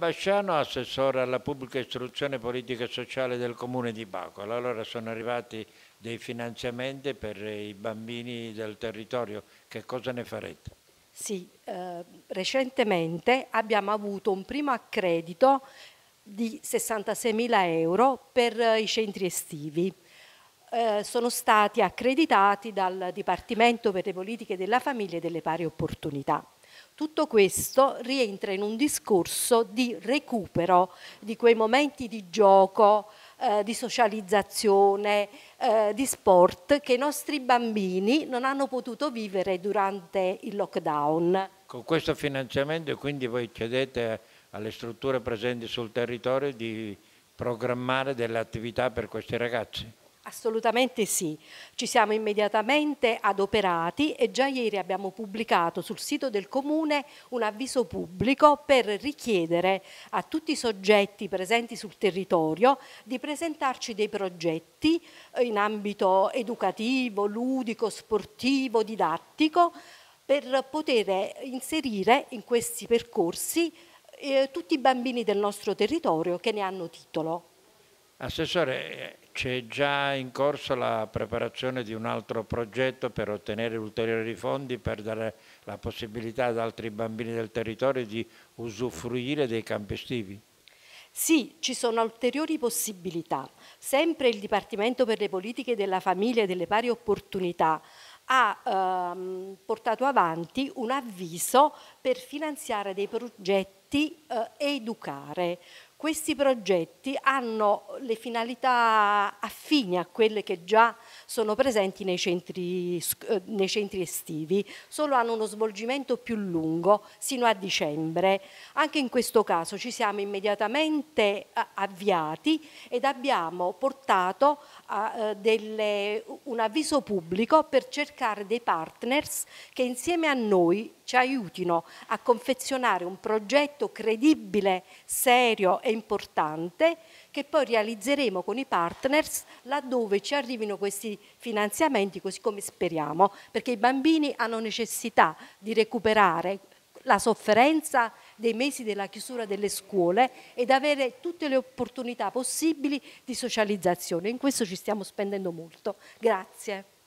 Basciano, assessore alla pubblica istruzione politica e sociale del comune di Bacola. Allora sono arrivati dei finanziamenti per i bambini del territorio, che cosa ne farete? Sì, eh, recentemente abbiamo avuto un primo accredito di 66.000 euro per eh, i centri estivi. Eh, sono stati accreditati dal Dipartimento per le politiche della famiglia e delle pari opportunità. Tutto questo rientra in un discorso di recupero di quei momenti di gioco, eh, di socializzazione, eh, di sport che i nostri bambini non hanno potuto vivere durante il lockdown. Con questo finanziamento quindi voi chiedete alle strutture presenti sul territorio di programmare delle attività per questi ragazzi? Assolutamente sì, ci siamo immediatamente adoperati e già ieri abbiamo pubblicato sul sito del Comune un avviso pubblico per richiedere a tutti i soggetti presenti sul territorio di presentarci dei progetti eh, in ambito educativo, ludico, sportivo, didattico per poter inserire in questi percorsi eh, tutti i bambini del nostro territorio che ne hanno titolo. Assessore, eh, c'è già in corso la preparazione di un altro progetto per ottenere ulteriori fondi per dare la possibilità ad altri bambini del territorio di usufruire dei campi estivi? Sì, ci sono ulteriori possibilità. Sempre il Dipartimento per le politiche della famiglia e delle pari opportunità ha ehm, portato avanti un avviso per finanziare dei progetti eh, educare questi progetti hanno le finalità affini a quelle che già sono presenti nei centri, eh, nei centri estivi, solo hanno uno svolgimento più lungo, sino a dicembre. Anche in questo caso ci siamo immediatamente eh, avviati ed abbiamo portato eh, delle, un avviso pubblico per cercare dei partners che insieme a noi ci aiutino a confezionare un progetto credibile, serio e importante che poi realizzeremo con i partners laddove ci arrivino questi finanziamenti così come speriamo, perché i bambini hanno necessità di recuperare la sofferenza dei mesi della chiusura delle scuole ed avere tutte le opportunità possibili di socializzazione. In questo ci stiamo spendendo molto. Grazie.